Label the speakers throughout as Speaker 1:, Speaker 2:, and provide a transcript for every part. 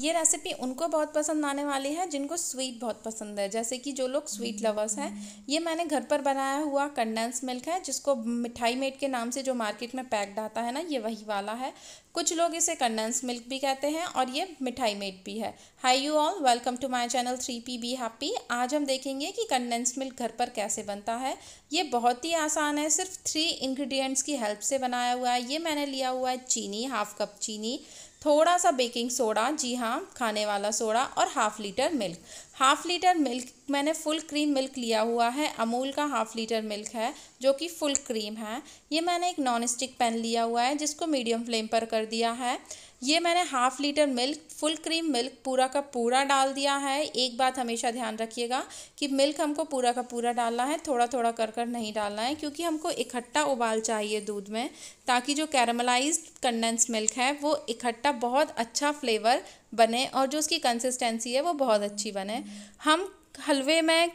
Speaker 1: ये रेसिपी उनको बहुत पसंद आने वाली है जिनको स्वीट बहुत पसंद है जैसे कि जो लोग स्वीट लवर्स हैं ये मैंने घर पर बनाया हुआ कंडेंस मिल्क है जिसको मिठाई मेट के नाम से जो मार्केट में पैक्ड आता है ना ये वही वाला है कुछ लोग इसे कंडेंस मिल्क भी कहते हैं और ये मिठाई मेट भी है hi you all welcome to my channel three P B happy आज हम देखेंगे कि कंडेंस मिल्क घर पर कैसे बनता है ये बहुत ही आसान है सिर्फ थ्री इन्ग्रीडियंट्स की हेल्प से बनाया हुआ है ये मैंने लिया हुआ है चीनी हाफ कप चीनी थोड़ा सा बेकिंग सोडा जी हाँ खाने वाला सोडा और half litre milk half litre milk मैंने फुल क्रीम मिल्क लिया हुआ है अमूल का हाफ़ लीटर मिल्क है जो कि फुल क्रीम है ये मैंने एक नॉन स्टिक पैन लिया हुआ है जिसको मीडियम फ्लेम पर कर दिया है ये मैंने half litre milk full cream milk पूरा का पूरा डाल दिया है एक बात हमेशा ध्यान रखिएगा कि मिल्क हमको पूरा का पूरा डालना है थोड़ा थोड़ा कर कर नहीं डालना है क्योंकि हमको इकट्ठा उबाल चाहिए दूध में ताकि जो कैरमलाइज कंडेंस मिल्क है वो इकट्ठा बहुत अच्छा फ्लेवर बने और जो उसकी कंसिस्टेंसी है वो बहुत अच्छी बने हम हलवे में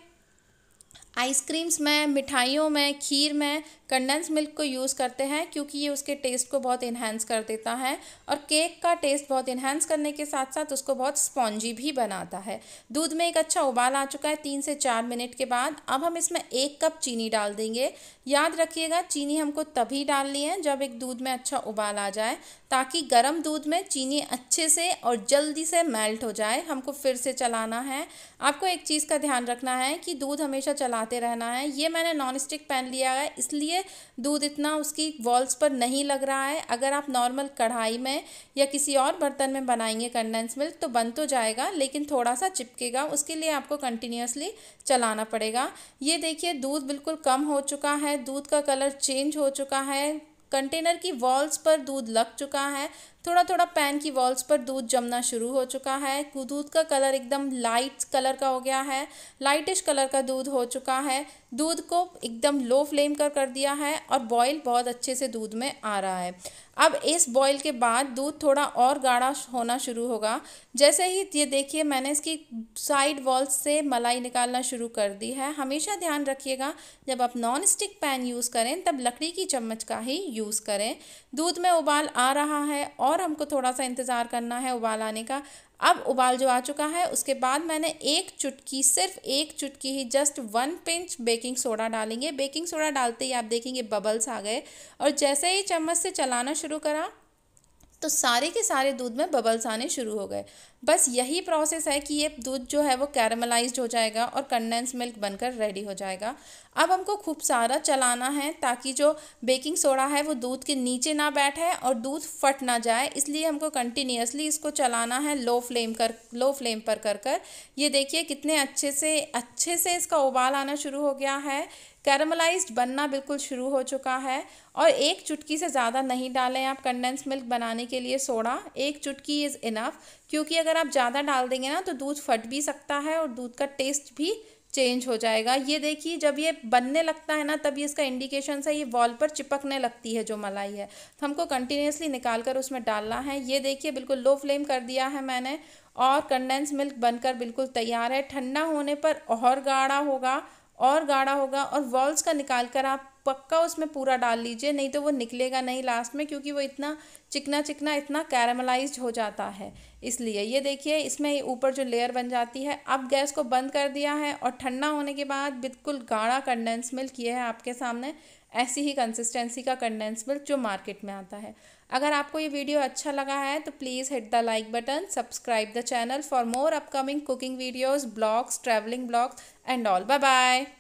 Speaker 1: आइसक्रीम्स में मिठाइयों में खीर में कंडेंस मिल्क को यूज़ करते हैं क्योंकि ये उसके टेस्ट को बहुत इन्हेंस कर देता है और केक का टेस्ट बहुत इन्हेंस करने के साथ साथ उसको बहुत स्पॉन्जी भी बनाता है दूध में एक अच्छा उबाल आ चुका है तीन से चार मिनट के बाद अब हम इसमें एक कप चीनी डाल देंगे याद रखिएगा चीनी हमको तभी डालनी है जब एक दूध में अच्छा उबाल आ जाए ताकि गर्म दूध में चीनी अच्छे से और जल्दी से मेल्ट हो जाए हमको फिर से चलाना है आपको एक चीज़ का ध्यान रखना है कि दूध हमेशा चलाते रहना है ये मैंने नॉन स्टिक पैन लिया है इसलिए दूध इतना उसकी वॉल्स पर नहीं लग रहा है अगर आप नॉर्मल कढ़ाई में या किसी और बर्तन में बनाएंगे कंडेंस मिल्क तो बन तो जाएगा लेकिन थोड़ा सा चिपकेगा उसके लिए आपको कंटिन्यूसली चलाना पड़ेगा ये देखिए दूध बिल्कुल कम हो चुका है दूध का कलर चेंज हो चुका है कंटेनर की वॉल्स पर दूध लग चुका है थोड़ा थोड़ा पैन की वॉल्स पर दूध जमना शुरू हो चुका है दूध का कलर एकदम लाइट कलर का हो गया है लाइटिश कलर का दूध हो चुका है दूध को एकदम लो फ्लेम कर कर दिया है और बॉयल बहुत अच्छे से दूध में आ रहा है अब इस बॉयल के बाद दूध थोड़ा और गाढ़ा होना शुरू होगा जैसे ही ये देखिए मैंने इसकी साइड वॉल्स से मलाई निकालना शुरू कर दी है हमेशा ध्यान रखिएगा जब आप नॉन स्टिक पैन यूज़ करें तब लकड़ी की चम्मच का ही यूज़ करें दूध में उबाल आ रहा है और और हमको थोड़ा सा इंतज़ार करना है उबाल आने का अब उबाल जो आ चुका है उसके बाद मैंने एक चुटकी सिर्फ एक चुटकी ही just one pinch baking soda डालेंगे बेकिंग सोडा डालते ही आप देखेंगे बबल्स आ गए और जैसे ही चम्मच से चलाना शुरू करा तो सारे के सारे दूध में बबल्स आने शुरू हो गए बस यही प्रोसेस है कि ये दूध जो है वो कैरमलाइज्ड हो जाएगा और कंडेंस मिल्क बनकर रेडी हो जाएगा अब हमको खूब सारा चलाना है ताकि जो बेकिंग सोडा है वो दूध के नीचे ना बैठे और दूध फट ना जाए इसलिए हमको कंटिन्यूसली इसको चलाना है लो फ्लेम कर लो फ्लेम पर कर कर ये देखिए कितने अच्छे से अच्छे अच्छे से इसका उबाल आना शुरू हो गया है कैरमलाइज्ड बनना बिल्कुल शुरू हो चुका है और एक चुटकी से ज़्यादा नहीं डालें आप कंडेंस मिल्क बनाने के लिए सोडा एक चुटकी इज़ इनफ क्योंकि अगर आप ज़्यादा डाल देंगे ना तो दूध फट भी सकता है और दूध का टेस्ट भी चेंज हो जाएगा ये देखिए जब ये बनने लगता है ना तब ये इसका इंडिकेशन है ये वॉल पर चिपकने लगती है जो मलाई है तो हमको कंटिन्यूसली निकाल कर उसमें डालना है ये देखिए बिल्कुल लो फ्लेम कर दिया है मैंने और कंडेंस मिल्क बनकर बिल्कुल तैयार है ठंडा होने पर और गाढ़ा होगा और गाढ़ा होगा और वॉल्स का निकाल कर आप पक्का उसमें पूरा डाल लीजिए नहीं तो वो निकलेगा नहीं लास्ट में क्योंकि वो इतना चिकना चिकना इतना कैरामलाइज हो जाता है इसलिए ये देखिए इसमें ऊपर जो लेयर बन जाती है अब गैस को बंद कर दिया है और ठंडा होने के बाद बिल्कुल गाढ़ा कंडेंस मिल्क ये है आपके सामने ऐसी ही कंसिस्टेंसी का कंडेंस मिल्क जो मार्केट में आता है अगर आपको ये वीडियो अच्छा लगा है तो please hit the like button subscribe the channel for more upcoming cooking videos blogs travelling blogs and all bye bye